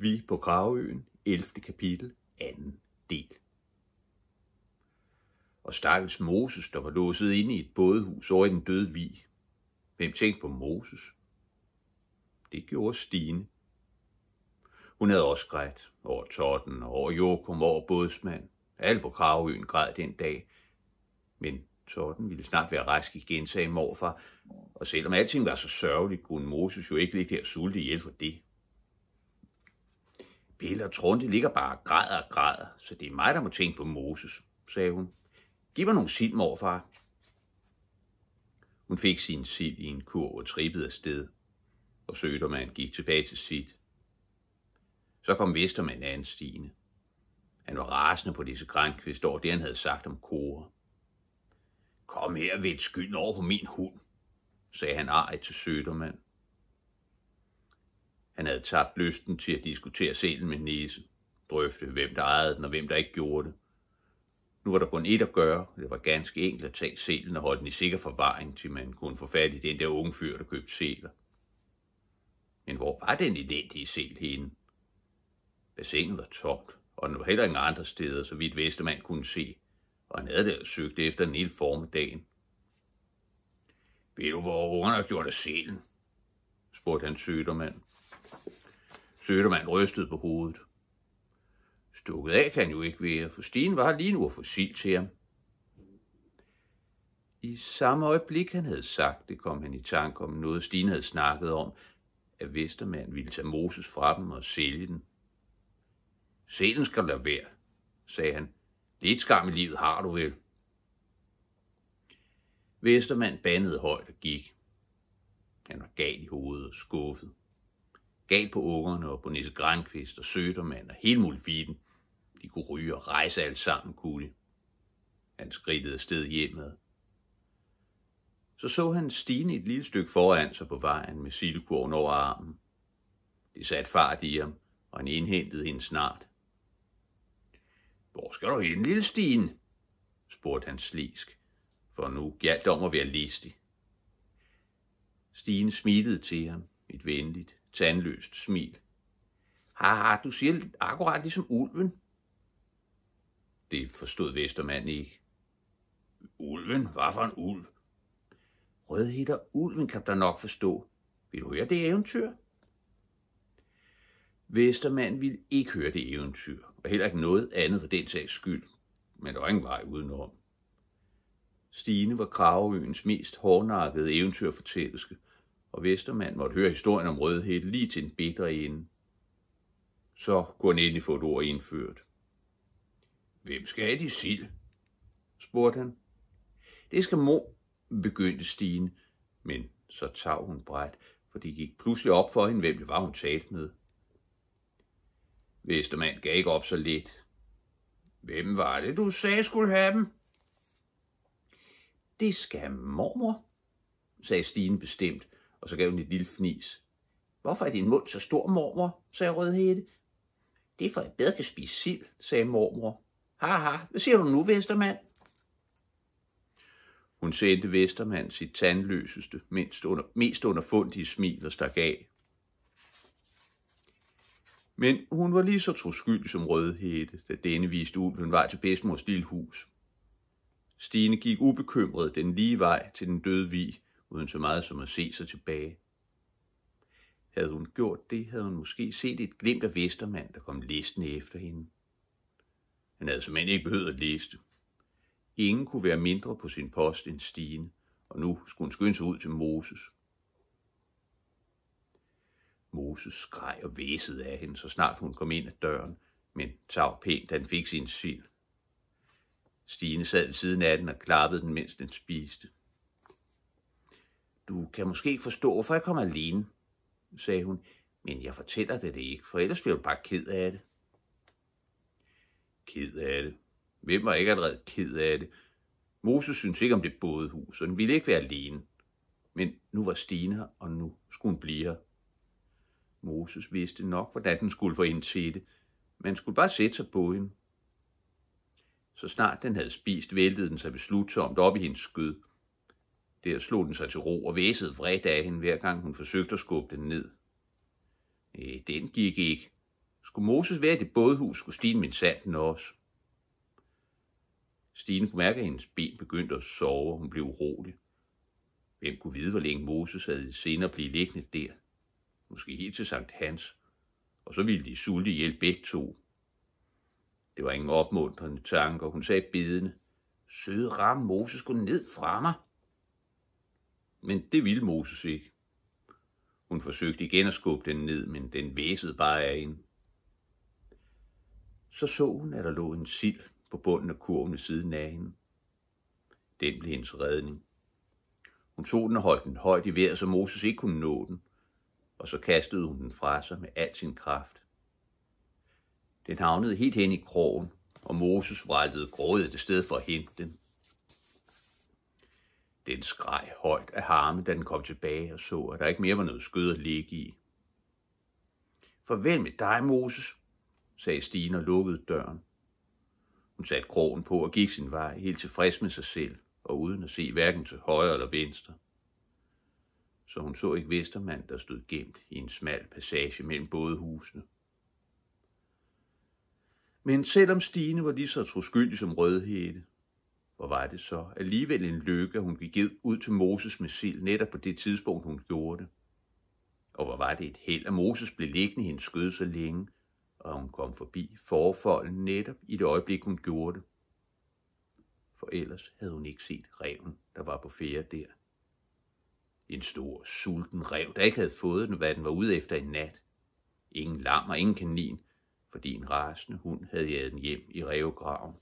Vi på Graveøen, 11. kapitel, 2. del. Og stakkels Moses, der var låset inde i et bådehus over i den døde vi. Hvem tænkte på Moses? Det gjorde Stine. Hun havde også grædt over Totten over Jokum over bådsmand. Alle på Graveøen græd den dag. Men Totten ville snart være rask igen, sagde morfar. Og selvom alting var så sørgeligt, kunne Moses jo ikke ligge der og sulte ihjel for det. Pelle og Trunte ligger bare og græder og græder, så det er mig, der må tænke på Moses, sagde hun. Giv mig nogle sild, morfar. Hun fik sin sild i en kurv og trippede afsted, og Sødermand gik tilbage til sit. Så kom Vestermand anstigende. Han var rasende på disse grænkvist over det, han havde sagt om kore. Kom her ved et skyld over på min hund, sagde han ej til Sødermand. Han havde tabt lysten til at diskutere selen med næse, drøfte, hvem der ejede den og hvem der ikke gjorde det. Nu var der kun ét at gøre, og det var ganske enkelt at tage selen og holde den i sikker forvaring, til man kunne få fat i den der unge fyr, der købte seler. Men hvor var den elendige sel henne? Bassinet var tomt, og den var heller ingen andre steder, så vidt Vestermand kunne se, og han havde der søgt efter den hele dagen. Ved du, hvor ungerne gjort af selen? spurgte han sødermanden. Sødermand rystede på hovedet. Stukket af kan jo ikke være, for Stine var lige nu at få sild til ham. I samme øjeblik, han havde sagt det, kom han i tanke om noget, Stine havde snakket om, at Vestermand ville tage Moses fra dem og sælge den. Sælen skal lade være, sagde han. Lidt skam i livet har du vel. Vestermand bandede højt og gik. Han var gal i hovedet og skuffet gav på ungerne og på Nisse Grankvist og Sødermand og hele muligheden. De kunne ryge og rejse alt sammen, kunne de. Han skridtede sted hjemad. Så så han Stine et lille stykke foran sig på vejen med sildekurven over armen. Det satte fart i ham, og han indhentede hende snart. Hvor skal du hen, lille Stine? spurgte han slisk, for nu galt om at være listig. Stine smittede til ham, et venligt, tandløst smil. Haha, du siger akkurat ligesom ulven. Det forstod Vestermand ikke. Ulven? Hvad for en ulv? Rødhitter ulven kan der nok forstå. Vil du høre det eventyr? Vestermand ville ikke høre det eventyr, og heller ikke noget andet for den sags skyld, men der var ingen vej udenom. Stine var Kraveøens mest hårdnakkede eventyrfortællerske, og Vestermand måtte høre historien om rødhed lige til en bedre ende. Så kunne han få et ord indført. Hvem skal have de sild? spurgte han. Det skal mor, begyndte Stine, men så tav hun bræt, for det gik pludselig op for hende, hvem det var, hun talte med. Vestermand gav ikke op så lidt. Hvem var det, du sagde skulle have dem? Det skal mormor, sagde Stine bestemt, og så gav hun et lille fnis. Hvorfor er din mund så stor, mormor? sagde Rødhætte. Det er for, at jeg bedre kan spise sild, sagde mormor. Haha, hvad siger du nu, Vestermand? Hun sendte Vestermand sit tandløseste, mindst under, mest underfundige smil og stak af. Men hun var lige så troskyldig som Rødhætte, da denne viste hun vej til bedstemors lille hus. Stine gik ubekymret den lige vej til den døde vig, uden så meget som at se sig tilbage. Havde hun gjort det, havde hun måske set et glimt af Vestermand, der kom listende efter hende. Han havde end ikke behøvet at læse det. Ingen kunne være mindre på sin post end Stine, og nu skulle hun skynde sig ud til Moses. Moses skreg og væsede af hende, så snart hun kom ind ad døren, men tag pænt, han fik sin sild. Stine sad ved siden af den og klappede den, mens den spiste. Du kan måske ikke forstå, hvorfor jeg kommer alene, sagde hun, men jeg fortæller dig det ikke, for ellers bliver du bare ked af det. Ked af det? Hvem var ikke allerede ked af det? Moses syntes ikke om det bådehus, og den ville ikke være alene. Men nu var Stine her, og nu skulle hun blive her. Moses vidste nok, hvordan den skulle få ind til det. Man skulle bare sætte sig på hende. Så snart den havde spist, væltede den sig beslutsomt op i hendes skød. Der slog den sig til ro og væsede vredt af hende, hver gang hun forsøgte at skubbe den ned. Øh, den gik ikke. Skulle Moses være i det bådhus, skulle Stine min sanden også. Stine kunne mærke, at hendes ben begyndte at sove, og hun blev urolig. Hvem kunne vide, hvor længe Moses havde senere blive liggende der? Måske helt til Sankt Hans. Og så ville de sulte ihjel begge to. Det var ingen opmuntrende tanker. Hun sagde bedende. Søde ram, Moses, gå ned fra mig men det ville Moses ikke. Hun forsøgte igen at skubbe den ned, men den væsede bare af hende. Så så hun, at der lå en sild på bunden af kurven ved siden af hende. Den blev hendes redning. Hun tog den og holdt den højt i vejret, så Moses ikke kunne nå den, og så kastede hun den fra sig med al sin kraft. Den havnede helt hen i krogen, og Moses vræltede grådet det sted for at hente den. Den skreg højt af harme, da den kom tilbage og så, at der ikke mere var noget skød at ligge i. Farvel med dig, Moses, sagde Stine og lukkede døren. Hun satte krogen på og gik sin vej, helt tilfreds med sig selv og uden at se hverken til højre eller venstre. Så hun så ikke Vestermand, der stod gemt i en smal passage mellem både husene. Men selvom Stine var lige så troskyldig som Rødhede, hvor var det så alligevel en lykke, at hun gik ud til Moses med sild netop på det tidspunkt, hun gjorde det. Og hvor var det et held, at Moses blev liggende i hendes skød så længe, og hun kom forbi forfolden netop i det øjeblik, hun gjorde det. For ellers havde hun ikke set reven, der var på fære der. En stor, sulten rev, der ikke havde fået den, hvad den var ude efter en nat. Ingen lam og ingen kanin, fordi en rasende hund havde jaget den hjem i revgraven.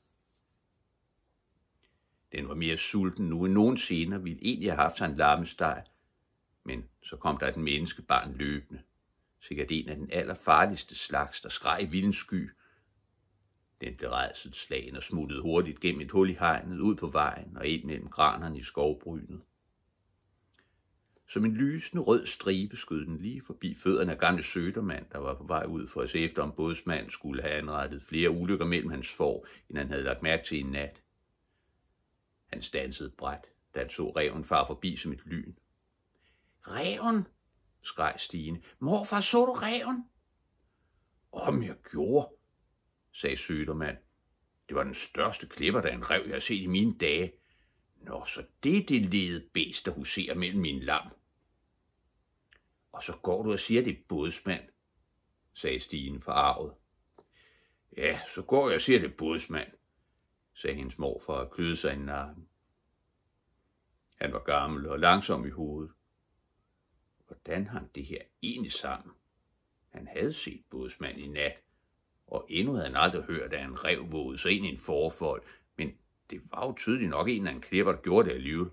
Den var mere sulten nu end nogensinde og ville egentlig have haft sig en lammesteg. Men så kom der et menneskebarn løbende. Sikkert en af den allerfarligste slags, der skreg i vildens sky. Den blev rejset slagen og smuttede hurtigt gennem et hul i hegnet, ud på vejen og ind mellem granerne i skovbrynet. Som en lysende rød stribe skød den lige forbi fødderne af gamle Sødermand, der var på vej ud for at se efter, om bådsmanden skulle have anrettet flere ulykker mellem hans for, end han havde lagt mærke til i nat. Han stansede bræt, da han så reven far forbi som et lyn. Reven, skreg Stine. Morfar, så du reven? Om jeg gjorde, sagde Sødermand. Det var den største klipper, der en rev, jeg har set i mine dage. Nå, så det er det lede bæst, der huserer mellem mine lam. Og så går du og siger, det er bådsmand, sagde Stine forarvet. Ja, så går jeg og siger, det er bådsmand, sagde hendes for at klødede sig i nakken. Han var gammel og langsom i hovedet. Hvordan hang det her egentlig sammen? Han havde set bådsmand i nat, og endnu havde han aldrig hørt, at en rev vågede sig ind i en forfold, men det var jo tydeligt nok en af en klipper, der gjorde det alligevel.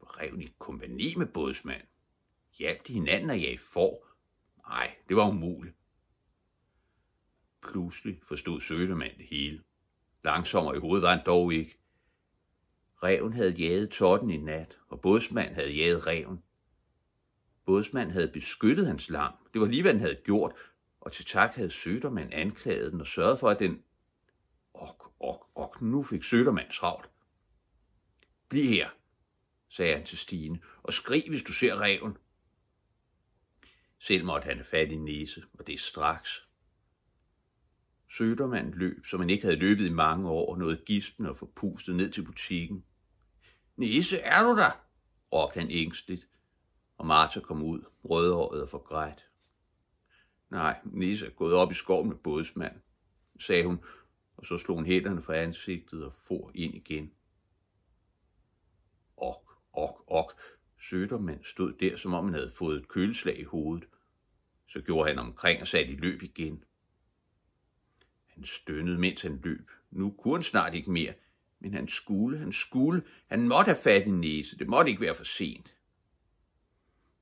Var reven i kompani med bådsmand? Hjalp de hinanden at jage for? Nej, det var umuligt. Pludselig forstod Sødermand det hele. Langsommere i hovedet var han dog ikke. Reven havde jaget totten i nat, og bådsmand havde jaget reven. Bådsmand havde beskyttet hans lam. Det var lige, hvad han havde gjort. Og til tak havde Sødermand anklaget den og sørget for, at den... Ok, ok, ok, nu fik Sødermand travlt. Bliv her, sagde han til Stine, og skriv, hvis du ser reven. Selv måtte han have fat i næse, og det er straks. Sødermand løb, som han ikke havde løbet i mange år, noget gisten og forpustet ned til butikken. Nisse, er du der? råbte han ængstligt, og Martha kom ud, rødåret og forgrædt. Nej, Nisse er gået op i skoven med bådsmand, sagde hun, og så slog hun hænderne fra ansigtet og for ind igen. Ok, ok, ok. Sødermand stod der, som om han havde fået et køleslag i hovedet. Så gjorde han omkring og satte i løb igen. Han stønnede, mens han løb. Nu kunne han snart ikke mere. Men han skulle, han skulle. Han måtte have fat i Næse. Det måtte ikke være for sent.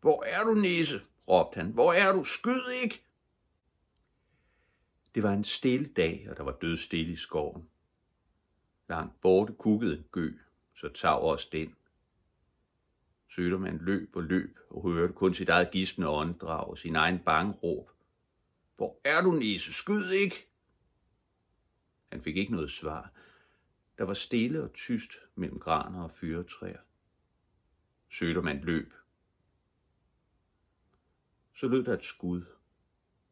Hvor er du, Næse? råbte han. Hvor er du? Skyd ikke! Det var en stille dag, og der var stille i skoven. Langt borte kukkede en gø, så tag også den. man løb og løb og hørte kun sit eget gispende åndedrag og sin egen bange råb. Hvor er du, næse? Skyd ikke! Han fik ikke noget svar. Der var stille og tyst mellem graner og fyretræer. Sødermand løb. Så lød der et skud.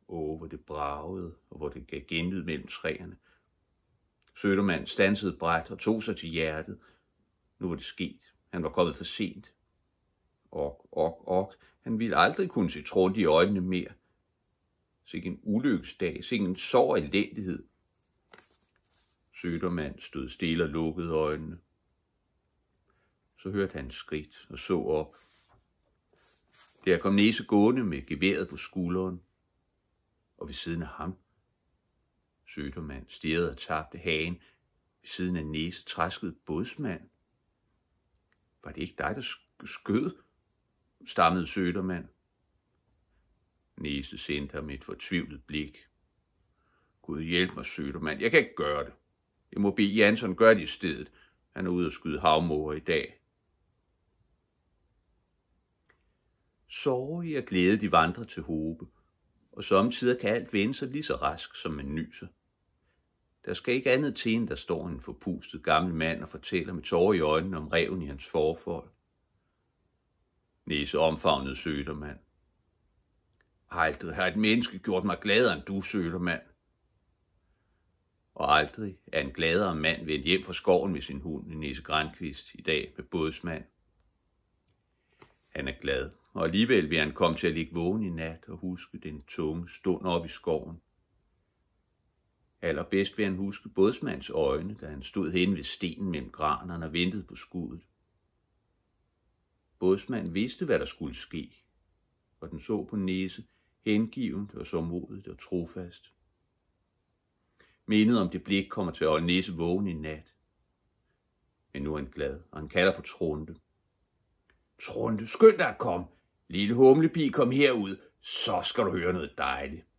Åh, hvor det bragede, og hvor det gav genlyd mellem træerne. Sødermand stansede bræt og tog sig til hjertet. Nu var det sket. Han var kommet for sent. Ok, ok, ok. Han ville aldrig kunne se trådt i øjnene mere. Sikke en ulykkesdag, sikke en sorg elendighed. Sødermand stod stille og lukkede øjnene. Så hørte han skridt og så op. Der kom Nese gående med geværet på skulderen, og ved siden af ham. Sødermand stirrede og tabte hagen. Ved siden af Nese træskede bådsmand. Var det ikke dig, der skød? stammede Sødermand. Nese sendte ham et fortvivlet blik. Gud hjælp mig, Sødermand. Jeg kan ikke gøre det. Det må bede Jansson gøre det i stedet. Han er ude at skyde havmåger i dag. Sorge og glæde de vandrer til håbe, og samtidig kan alt vende sig lige så rask, som man nyser. Der skal ikke andet til, end der står en forpustet gammel mand og fortæller med tårer i øjnene om reven i hans forfold. Næse omfavnede Sødermand. Aldrig har et menneske gjort mig gladere end du, Sødermand og aldrig er en gladere mand vendt hjem fra skoven med sin hund Nisse Grandqvist i dag med bådsmand. Han er glad, og alligevel vil han komme til at ligge vågen i nat og huske den tunge stund op i skoven. Allerbedst vil han huske bådsmands øjne, da han stod hen ved stenen mellem granerne og ventede på skuddet. Bådsmand vidste, hvad der skulle ske, og den så på Nisse hengivet og så modigt og trofast. Mindet om det blik kommer til at holde næse vågen i nat. Men nu er han glad, og han kalder på Trunte. Trunte, skynd dig at komme. Lille humlebi, kom herud. Så skal du høre noget dejligt.